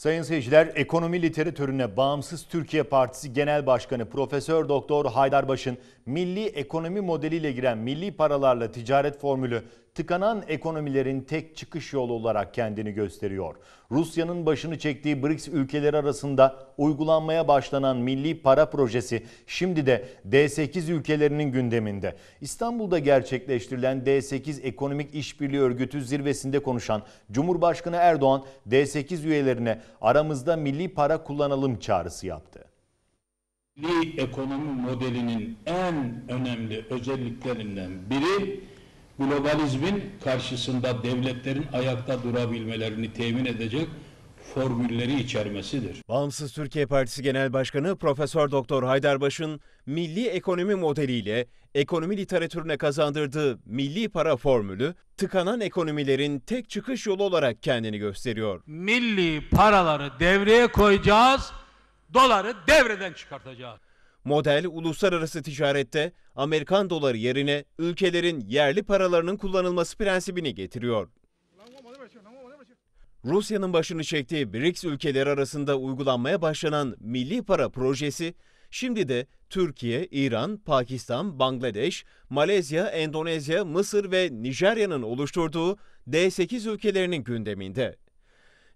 Sayın seyirciler, ekonomi literatürüne Bağımsız Türkiye Partisi Genel Başkanı Profesör Doktor Haydar Baş'ın milli ekonomi modeliyle giren milli paralarla ticaret formülü tıkanan ekonomilerin tek çıkış yolu olarak kendini gösteriyor. Rusya'nın başını çektiği BRICS ülkeleri arasında uygulanmaya başlanan milli para projesi şimdi de D8 ülkelerinin gündeminde. İstanbul'da gerçekleştirilen D8 Ekonomik İşbirliği Örgütü zirvesinde konuşan Cumhurbaşkanı Erdoğan D8 üyelerine aramızda milli para kullanalım çağrısı yaptı milli ekonomi modelinin en önemli özelliklerinden biri globalizmin karşısında devletlerin ayakta durabilmelerini temin edecek formülleri içermesidir. Bağımsız Türkiye Partisi Genel Başkanı Profesör Doktor Haydarbaş'ın milli ekonomi modeliyle ekonomi literatürüne kazandırdığı milli para formülü tıkanan ekonomilerin tek çıkış yolu olarak kendini gösteriyor. Milli paraları devreye koyacağız, doları devreden çıkartacağız. Model uluslararası ticarette Amerikan doları yerine ülkelerin yerli paralarının kullanılması prensibini getiriyor. Rusya'nın başını çektiği BRICS ülkeleri arasında uygulanmaya başlanan milli para projesi şimdi de Türkiye, İran, Pakistan, Bangladeş, Malezya, Endonezya, Mısır ve Nijerya'nın oluşturduğu D8 ülkelerinin gündeminde.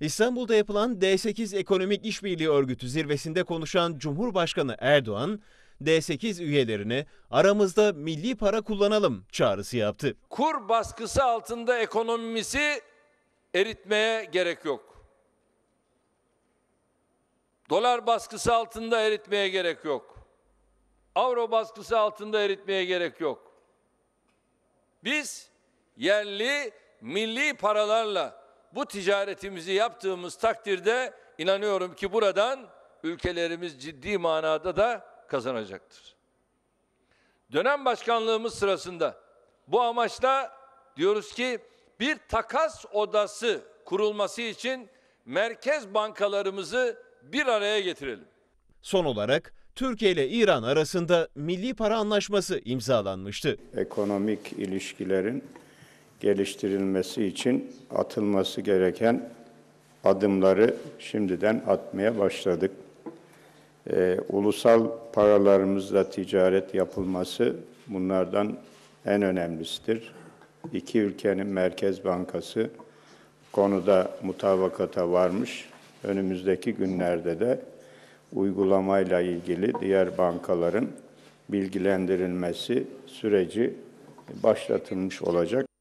İstanbul'da yapılan D8 Ekonomik İşbirliği Örgütü zirvesinde konuşan Cumhurbaşkanı Erdoğan, D8 üyelerine aramızda milli para kullanalım çağrısı yaptı. Kur baskısı altında ekonomimizi eritmeye gerek yok. Dolar baskısı altında eritmeye gerek yok. Avro baskısı altında eritmeye gerek yok. Biz yerli milli paralarla bu ticaretimizi yaptığımız takdirde inanıyorum ki buradan ülkelerimiz ciddi manada da kazanacaktır. Dönem başkanlığımız sırasında bu amaçla diyoruz ki bir takas odası kurulması için merkez bankalarımızı bir araya getirelim. Son olarak Türkiye ile İran arasında milli para anlaşması imzalanmıştı. Ekonomik ilişkilerin geliştirilmesi için atılması gereken adımları şimdiden atmaya başladık. E, ulusal paralarımızla ticaret yapılması bunlardan en önemlisidir. İki ülkenin Merkez Bankası konuda mutabakata varmış. Önümüzdeki günlerde de uygulamayla ilgili diğer bankaların bilgilendirilmesi süreci başlatılmış olacak.